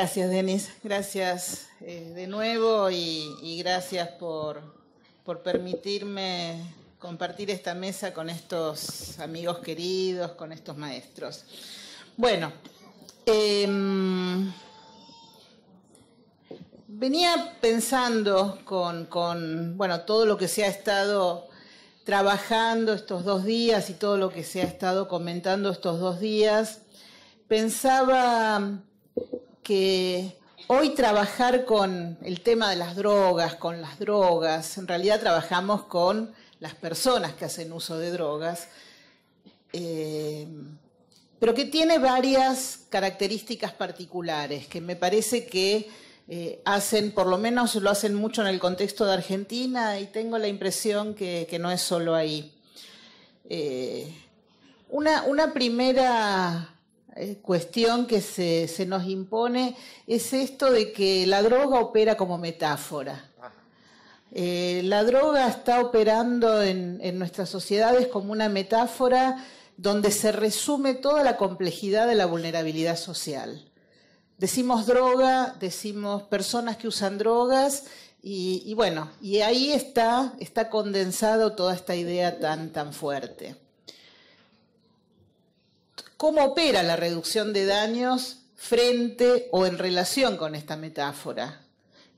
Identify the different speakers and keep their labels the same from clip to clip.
Speaker 1: Gracias, Denis. Gracias eh, de nuevo y, gracias por, permitirme compartir esta mesa con estos amigos queridos, con estos maestros. Bueno, em, venía pensando con, bueno, todo lo que se ha estado trabajando estos dos días y todo lo que se ha estado comentando estos dos días. Pensaba que hoy trabajar con el tema de las drogas, con las drogas, en realidad trabajamos con las personas que hacen uso de drogas, eh, pero que tiene varias características particulares que me parece que eh, hacen, por lo menos lo hacen mucho en el contexto de Argentina y tengo la impresión que, no es solo ahí. Eh, una primera eh, cuestión que se, nos impone es esto de que la droga opera como metáfora. Eh, la droga está operando en, nuestras sociedades como una metáfora donde se resume toda la complejidad de la vulnerabilidad social. Decimos droga, decimos personas que usan drogas y, y bueno, y ahí está, está condensado toda esta idea tan, tan fuerte. ¿Cómo opera la reducción de daños frente o en relación con esta metáfora?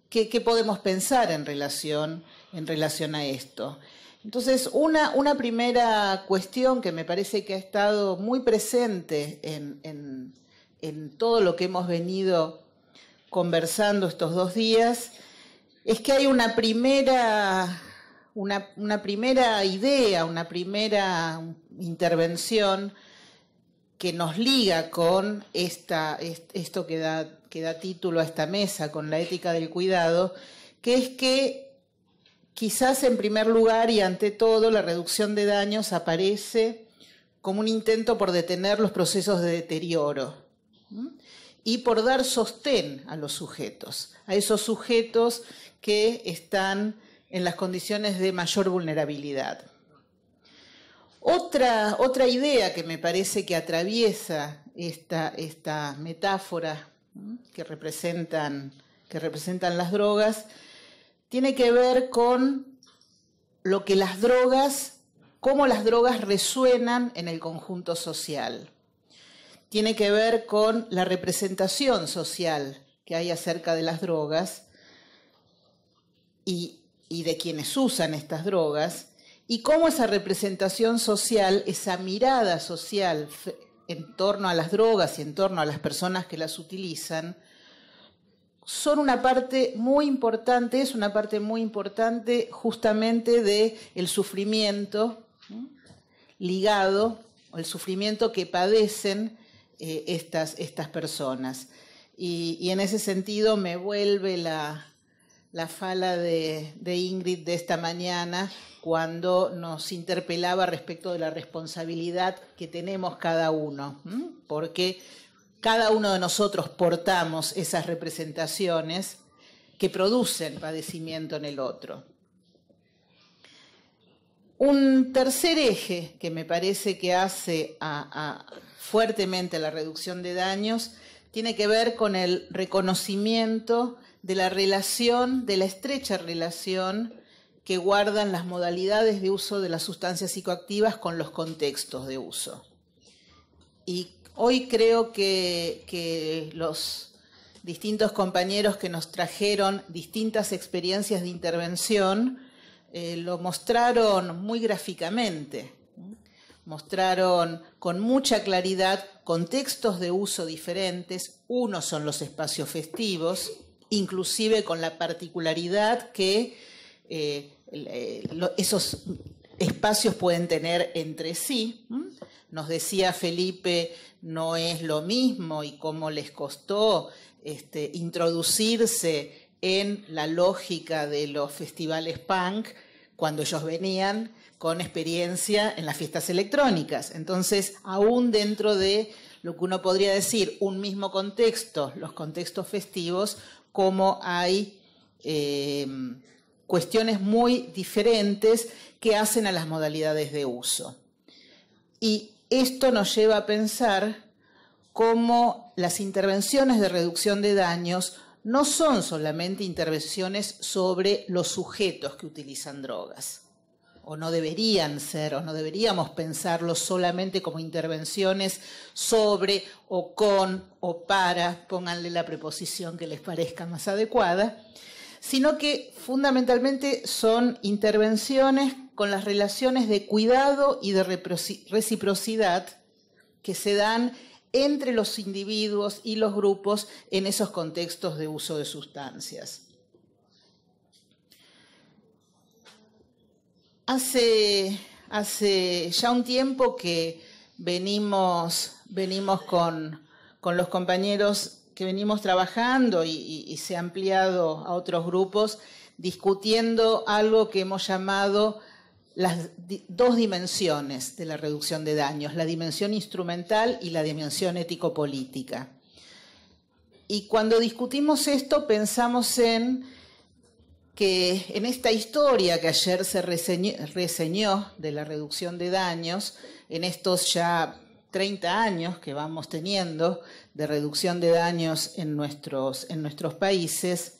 Speaker 1: ¿Qué, podemos pensar en relación, en relación a esto? Entonces, una, primera cuestión que me parece que ha estado muy presente en, todo lo que hemos venido conversando estos dos días es que hay una, una primera idea, una primera intervención que nos liga con esto que da título a esta mesa, con la ética del cuidado, que es que quizás en primer lugar y ante todo la reducción de daños aparece como un intento por detener los procesos de deterioro y por dar sostén a los sujetos, a esos sujetos que están en las condiciones de mayor vulnerabilidad. Otra, idea que me parece que atraviesa esta metáfora que representan, las drogas tiene que ver con lo que las drogas, cómo las drogas resuenan en el conjunto social. Tiene que ver con la representación social que hay acerca de las drogas y de quienes usan estas drogas y cómo esa representación social, esa mirada social en torno a las drogas y en torno a las personas que las utilizan, son una parte muy importante, es una parte muy importante justamente de el sufrimiento ligado, el sufrimiento que padecen eh, estas, estas personas. y, en ese sentido me vuelve la, la fala de, Ingrid de esta mañana cuando nos interpelaba respecto de la responsabilidad que tenemos cada uno, porque cada uno de nosotros portamos esas representaciones que producen padecimiento en el otro. Un tercer eje que me parece que hace fuertemente la reducción de daños tiene que ver con el reconocimiento de la relación, de la estrecha relación que guardan las modalidades de uso de las sustancias psicoactivas con los contextos de uso. Y hoy creo que, los distintos compañeros que nos trajeron distintas experiencias de intervención eh, lo mostraron muy gráficamente, mostraron con mucha claridad contextos de uso diferentes, Uno son los espacios festivos, inclusive con la particularidad que eh, eh, esos espacios pueden tener entre sí. Nos decía Felipe, no es lo mismo y cómo les costó este, introducirse en la lógica de los festivales punk cuando ellos venían con experiencia en las fiestas electrónicas. Entonces, aún dentro de lo que uno podría decir, un mismo contexto, los contextos festivos cómo hay eh, cuestiones muy diferentes que hacen a las modalidades de uso. Y esto nos lleva a pensar cómo las intervenciones de reducción de daños no son solamente intervenciones sobre los sujetos que utilizan drogas, o no deberían ser o no deberíamos pensarlo solamente como intervenciones sobre o con o para, pónganle la preposición que les parezca más adecuada, sino que fundamentalmente son intervenciones con las relaciones de cuidado y de reciprocidad que se dan entre los individuos y los grupos en esos contextos de uso de sustancias. Hace, ya un tiempo que venimos, con, los compañeros que venimos trabajando y, se ha ampliado a otros grupos, discutiendo algo que hemos llamado las dos dimensiones de la reducción de daños, la dimensión instrumental y la dimensión ético-política. Y cuando discutimos esto pensamos en que en esta historia que ayer se reseñó, de la reducción de daños, en estos ya 30 años que vamos teniendo de reducción de daños en nuestros, en nuestros países,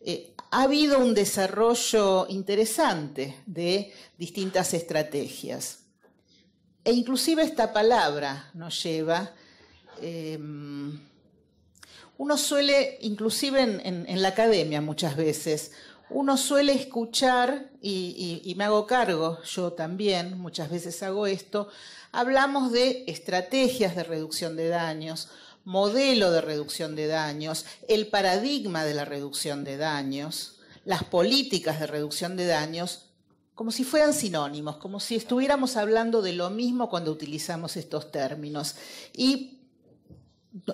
Speaker 1: eh, ha habido un desarrollo interesante de distintas estrategias. E inclusive esta palabra nos lleva, em, uno suele, inclusive en la academia muchas veces, uno suele escuchar, y, me hago cargo, yo también muchas veces hago esto, hablamos de estrategias de reducción de daños, modelo de reducción de daños, el paradigma de la reducción de daños, las políticas de reducción de daños, como si fueran sinónimos, como si estuviéramos hablando de lo mismo cuando utilizamos estos términos. Y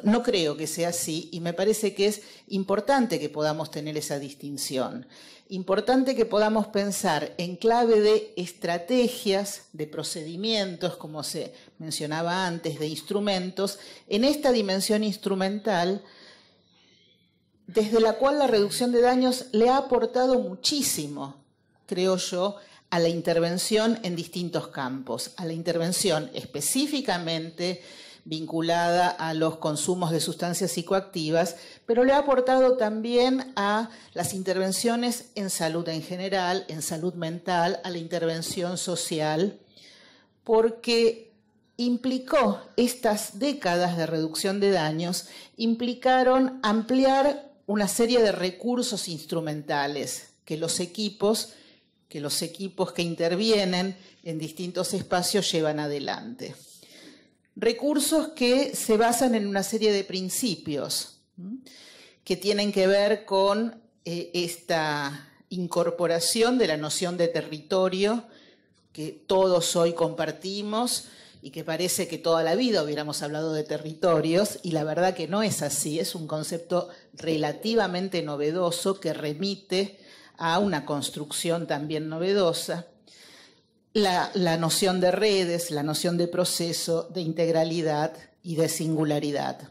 Speaker 1: no creo que sea así y me parece que es importante que podamos tener esa distinción. Importante que podamos pensar en clave de estrategias, de procedimientos, como se mencionaba antes, de instrumentos, en esta dimensión instrumental, desde la cual la reducción de daños le ha aportado muchísimo, creo yo, a la intervención en distintos campos, a la intervención específicamente vinculada a los consumos de sustancias psicoactivas, pero le ha aportado también a las intervenciones en salud en general, en salud mental, a la intervención social, porque implicó estas décadas de reducción de daños, implicaron ampliar una serie de recursos instrumentales que los equipos, que los equipos que intervienen en distintos espacios llevan adelante. Recursos que se basan en una serie de principios que tienen que ver con eh, esta incorporación de la noción de territorio que todos hoy compartimos y que parece que toda la vida hubiéramos hablado de territorios y la verdad que no es así, es un concepto relativamente novedoso que remite a una construcción también novedosa la, noción de redes, la noción de proceso, de integralidad y de singularidad.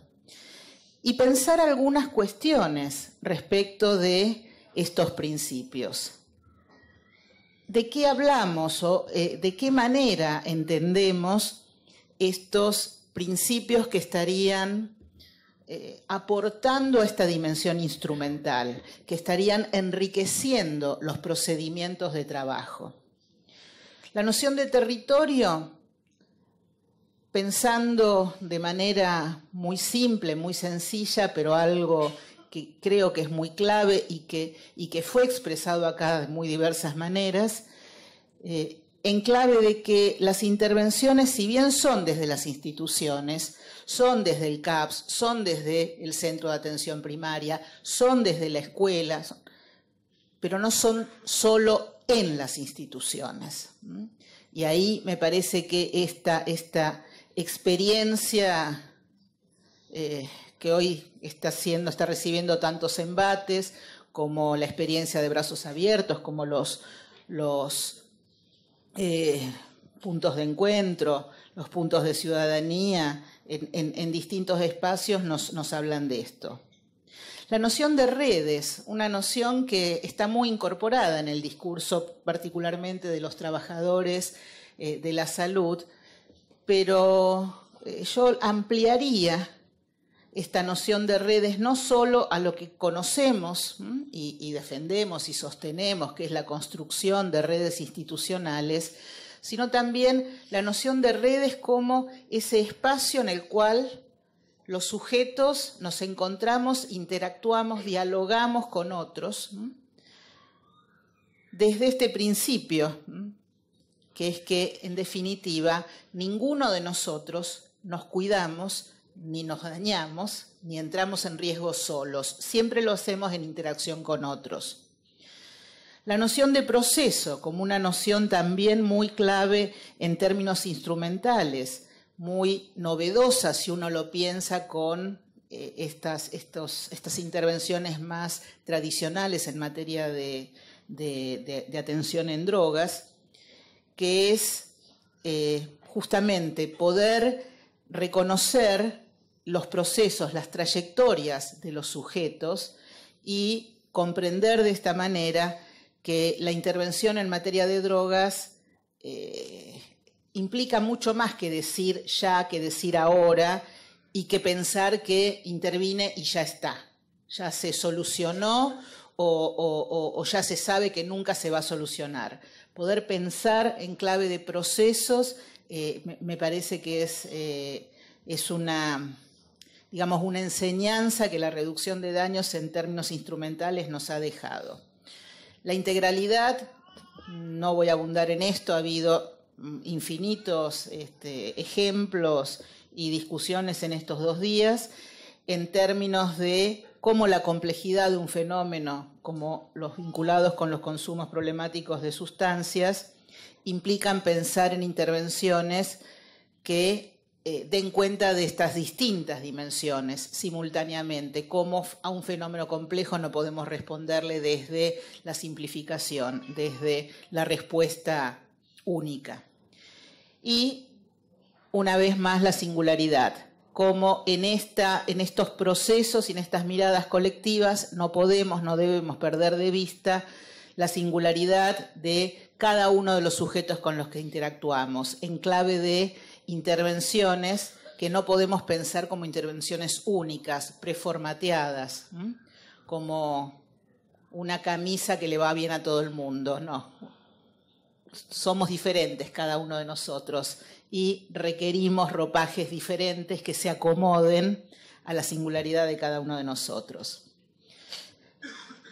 Speaker 1: Y pensar algunas cuestiones respecto de estos principios. ¿De qué hablamos o eh, de qué manera entendemos estos principios que estarían eh, aportando a esta dimensión instrumental, que estarían enriqueciendo los procedimientos de trabajo? La noción de territorio, pensando de manera muy simple, muy sencilla, pero algo que creo que es muy clave y que, y que fue expresado acá de muy diversas maneras, eh, en clave de que las intervenciones, si bien son desde las instituciones, son desde el CAPS, son desde el centro de atención primaria, son desde la escuela, pero no son solo en las instituciones. Y ahí me parece que esta, experiencia eh, que hoy está, está recibiendo tantos embates, como la experiencia de brazos abiertos, como los, los eh, puntos de encuentro, los puntos de ciudadanía en, distintos espacios nos hablan de esto. La noción de redes, una noción que está muy incorporada en el discurso, particularmente de los trabajadores eh, de la salud, pero eh, yo ampliaría esta noción de redes no solo a lo que conocemos y, defendemos y sostenemos, que es la construcción de redes institucionales, sino también la noción de redes como ese espacio en el cual los sujetos nos encontramos, interactuamos, dialogamos con otros, desde este principio, que es que en definitiva ninguno de nosotros nos cuidamos, ni nos dañamos, ni entramos en riesgo solos, siempre lo hacemos en interacción con otros. La noción de proceso, como una noción también muy clave en términos instrumentales, muy novedosa si uno lo piensa con eh, estas, estas intervenciones más tradicionales en materia de, atención en drogas, que es eh, justamente poder reconocer los procesos, las trayectorias de los sujetos y comprender de esta manera que la intervención en materia de drogas eh, implica mucho más que decir ya, que decir ahora y que pensar que intervine y ya está, ya se solucionó o, ya se sabe que nunca se va a solucionar. Poder pensar en clave de procesos eh, me, parece que es, eh, es una, digamos, una enseñanza que la reducción de daños en términos instrumentales nos ha dejado. La integralidad, no voy a abundar en esto, ha habido Mm, infinitos este, ejemplos y discusiones en estos dos días en términos de cómo la complejidad de un fenómeno, como los vinculados con los consumos problemáticos de sustancias, implican pensar en intervenciones que eh, den cuenta de estas distintas dimensiones simultáneamente, cómo a un fenómeno complejo no podemos responderle desde la simplificación, desde la respuesta única. Y una vez más la singularidad, como en, estos procesos y en estas miradas colectivas no podemos, no debemos perder de vista la singularidad de cada uno de los sujetos con los que interactuamos, en clave de intervenciones que no podemos pensar como intervenciones únicas, preformateadas, como una camisa que le va bien a todo el mundo, no somos diferentes cada uno de nosotros y requerimos ropajes diferentes que se acomoden a la singularidad de cada uno de nosotros.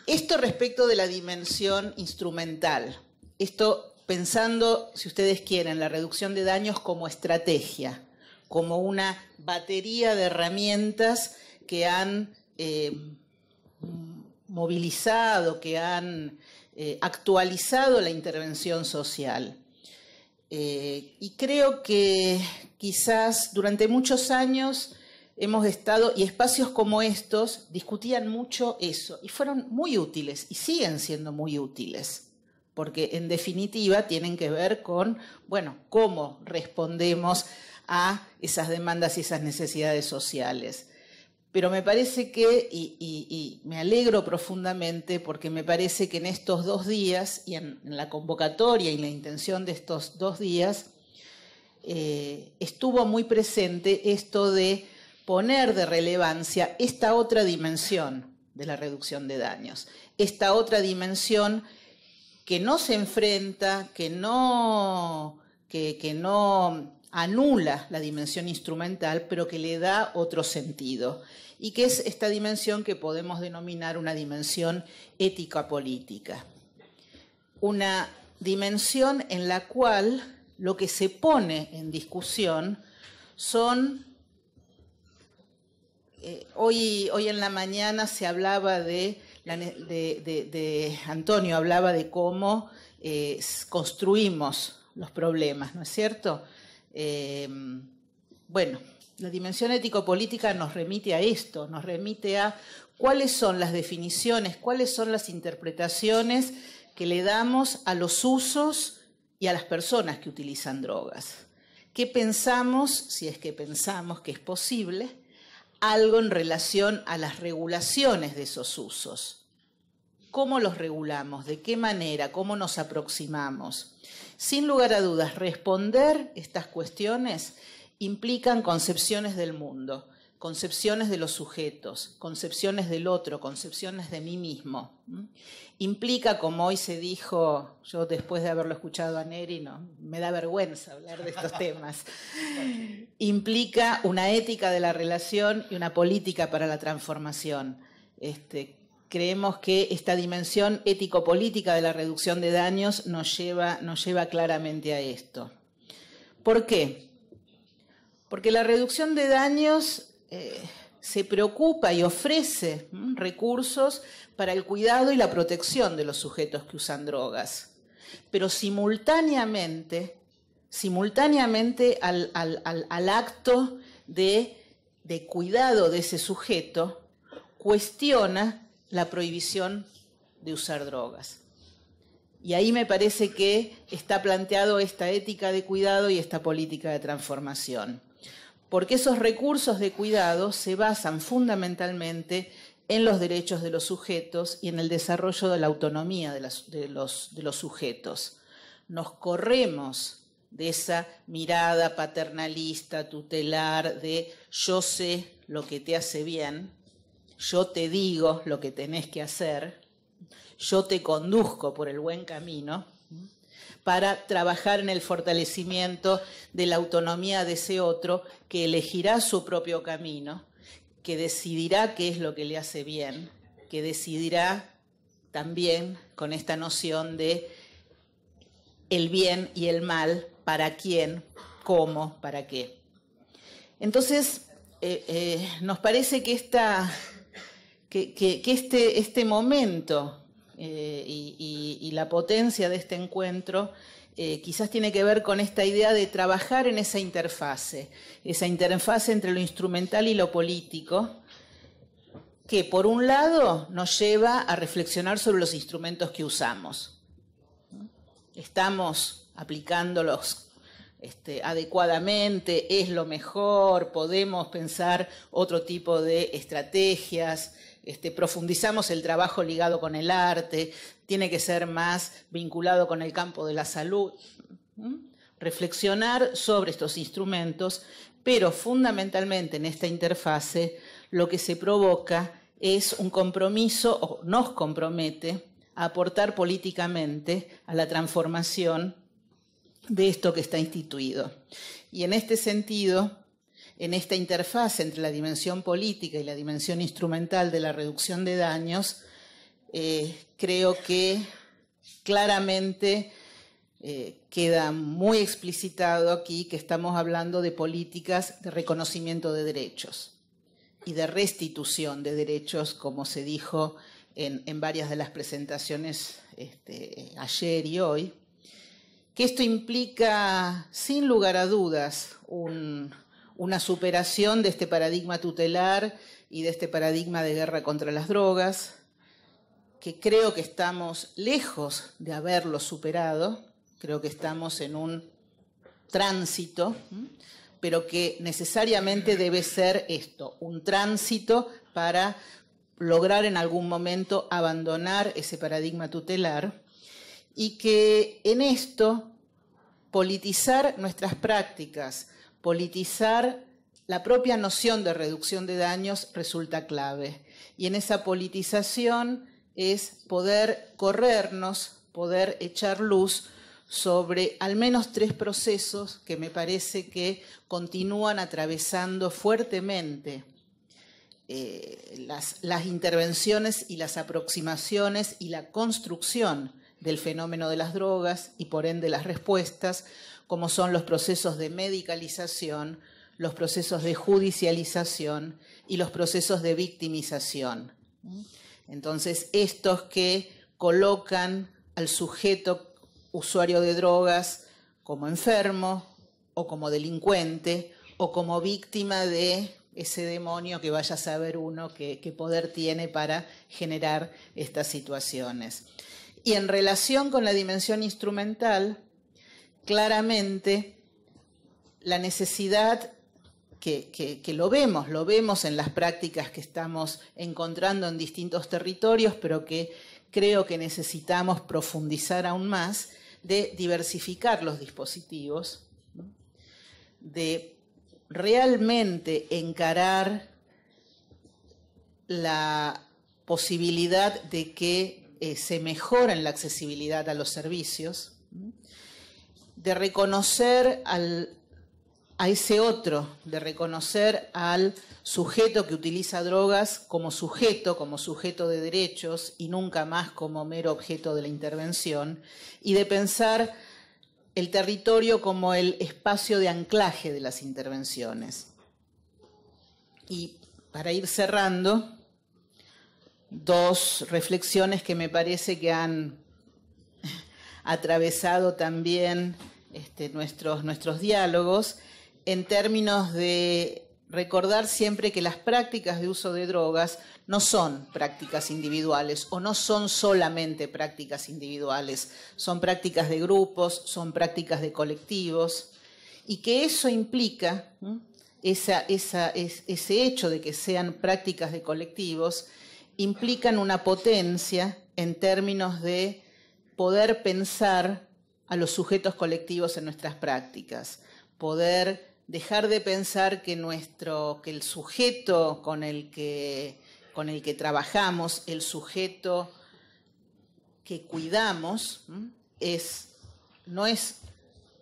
Speaker 1: Esto respecto de la dimensión instrumental. Esto pensando, si ustedes quieren, la reducción de daños como estrategia, como una batería de herramientas que han eh, movilizado, que han eh, actualizado la intervención social. Eh, y creo que quizás durante muchos años hemos estado, y espacios como estos discutían mucho eso, y fueron muy útiles, y siguen siendo muy útiles, porque en definitiva tienen que ver con, bueno, cómo respondemos a esas demandas y esas necesidades sociales pero me parece que, y, me alegro profundamente porque me parece que en estos dos días, y en, la convocatoria y la intención de estos dos días, eh, estuvo muy presente esto de poner de relevancia esta otra dimensión de la reducción de daños, esta otra dimensión que no se enfrenta, que no, que, que no anula la dimensión instrumental, pero que le da otro sentido, y que es esta dimensión que podemos denominar una dimensión ética-política. Una dimensión en la cual lo que se pone en discusión son... Eh, hoy, en la mañana se hablaba de, Antonio, hablaba de cómo eh, construimos los problemas, ¿no es cierto? Em, bueno, la dimensión ético-política nos remite a esto, nos remite a cuáles son las definiciones, cuáles son las interpretaciones que le damos a los usos y a las personas que utilizan drogas. ¿Qué pensamos, si es que pensamos que es posible, algo en relación a las regulaciones de esos usos? cómo los regulamos, de qué manera, cómo nos aproximamos. Sin lugar a dudas, responder estas cuestiones implican concepciones del mundo, concepciones de los sujetos, concepciones del otro, concepciones de mí mismo. Implica, como hoy se dijo, yo después de haberlo escuchado a Neri, me da vergüenza hablar de estos temas, implica una ética de la relación y una política para la transformación. Este, Creemos que esta dimensión ético-política de la reducción de daños nos lleva, claramente a esto. ¿Por qué? Porque la reducción de daños eh, se preocupa y ofrece recursos para el cuidado y la protección de los sujetos que usan drogas. Pero simultáneamente, simultáneamente al, acto de cuidado de ese sujeto, cuestiona la prohibición de usar drogas. Y ahí me parece que está planteado esta ética de cuidado y esta política de transformación. Porque esos recursos de cuidado se basan fundamentalmente en los derechos de los sujetos y en el desarrollo de la autonomía de, de los sujetos. Nos corremos de esa mirada paternalista, tutelar, de yo sé lo que te hace bien, yo te digo lo que tenés que hacer, yo te conduzco por el buen camino, para trabajar en el fortalecimiento de la autonomía de ese otro que elegirá su propio camino, que decidirá qué es lo que le hace bien, que decidirá también con esta noción de el bien y el mal, para quién, cómo, para qué. Entonces, eh, eh, nos parece que esta que, este, este momento eh, y, la potencia de este encuentro eh, quizás tiene que ver con esta idea de trabajar en esa interfase, esa interfase entre lo instrumental y lo político, que por un lado nos lleva a reflexionar sobre los instrumentos que usamos. ¿Estamos aplicándolos este, adecuadamente? ¿Es lo mejor? ¿Podemos pensar otro tipo de estrategias? Este, profundizamos el trabajo ligado con el arte, tiene que ser más vinculado con el campo de la salud. Reflexionar sobre estos instrumentos, pero fundamentalmente en esta interfase lo que se provoca es un compromiso o nos compromete a aportar políticamente a la transformación de esto que está instituido. Y en este sentido, en esta interfaz entre la dimensión política y la dimensión instrumental de la reducción de daños, eh, creo que claramente eh, queda muy explicitado aquí que estamos hablando de políticas de reconocimiento de derechos y de restitución de derechos, como se dijo en, varias de las presentaciones este, ayer y hoy, que esto implica, sin lugar a dudas, un, una superación de este paradigma tutelar y de este paradigma de guerra contra las drogas, que creo que estamos lejos de haberlo superado, creo que estamos en un tránsito, pero que necesariamente debe ser esto, un tránsito para lograr en algún momento abandonar ese paradigma tutelar y que en esto politizar nuestras prácticas, politizar la propia noción de reducción de daños resulta clave. Y en esa politización es poder corrernos, poder echar luz sobre al menos tres procesos que me parece que continúan atravesando fuertemente eh, las intervenciones y las aproximaciones y la construcción del fenómeno de las drogas y por ende las respuestas como son los procesos de medicalización, los procesos de judicialización y los procesos de victimización. Entonces, estos que colocan al sujeto usuario de drogas como enfermo o como delincuente o como víctima de ese demonio que vaya a saber uno qué, poder tiene para generar estas situaciones. Y en relación con la dimensión instrumental, claramente la necesidad que, lo vemos, lo vemos en las prácticas que estamos encontrando en distintos territorios, pero que creo que necesitamos profundizar aún más, de diversificar los dispositivos, de realmente encarar la posibilidad de que eh, se mejore la accesibilidad a los servicios de reconocer a ese otro, de reconocer al sujeto que utiliza drogas como sujeto, como sujeto de derechos y nunca más como mero objeto de la intervención, y de pensar el territorio como el espacio de anclaje de las intervenciones. Y para ir cerrando, dos reflexiones que me parece que han atravesado también este, nuestros, diálogos en términos de recordar siempre que las prácticas de uso de drogas no son prácticas individuales o no son solamente prácticas individuales, son prácticas de grupos, son prácticas de colectivos, y que eso implica, ese hecho de que sean prácticas de colectivos, implican una potencia en términos de poder pensar a los sujetos colectivos en nuestras prácticas, poder dejar de pensar que nuestro, que el sujeto con el que, con el que trabajamos, el sujeto que cuidamos, es, no es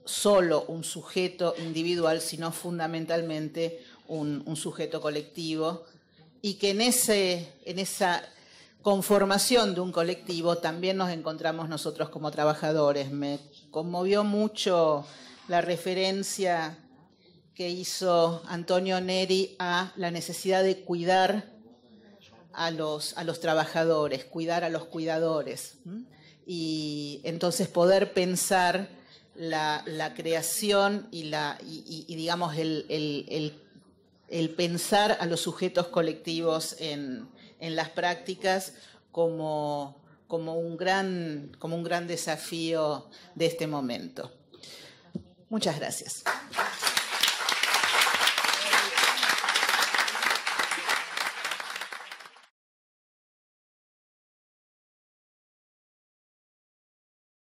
Speaker 1: solo un sujeto individual, sino fundamentalmente un, sujeto colectivo, y que en, ese, en esa conformación de un colectivo también nos encontramos nosotros como trabajadores conmovió mucho la referencia que hizo Antonio Neri a la necesidad de cuidar a los, trabajadores, cuidar a los cuidadores. Y entonces poder pensar la, creación y, la, digamos, el, pensar a los sujetos colectivos en las prácticas como como un gran, desafío de este momento. Muchas gracias.